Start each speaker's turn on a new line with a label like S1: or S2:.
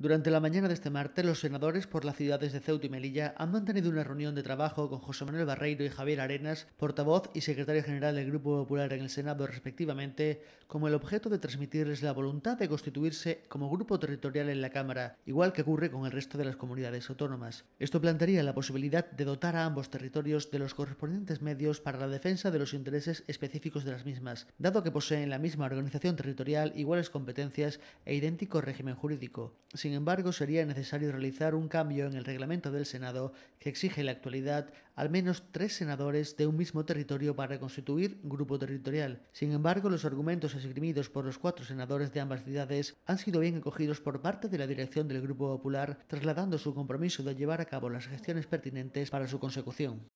S1: Durante la mañana de este martes, los senadores por las ciudades de Ceuta y Melilla han mantenido una reunión de trabajo con José Manuel Barreiro y Javier Arenas, portavoz y secretario general del Grupo Popular en el Senado respectivamente, como el objeto de transmitirles la voluntad de constituirse como grupo territorial en la Cámara, igual que ocurre con el resto de las comunidades autónomas. Esto plantearía la posibilidad de dotar a ambos territorios de los correspondientes medios para la defensa de los intereses específicos de las mismas, dado que poseen la misma organización territorial, iguales competencias e idéntico régimen jurídico. Sin sin embargo, sería necesario realizar un cambio en el reglamento del Senado que exige en la actualidad al menos tres senadores de un mismo territorio para constituir grupo territorial. Sin embargo, los argumentos esgrimidos por los cuatro senadores de ambas ciudades han sido bien acogidos por parte de la dirección del Grupo Popular, trasladando su compromiso de llevar a cabo las gestiones pertinentes para su consecución.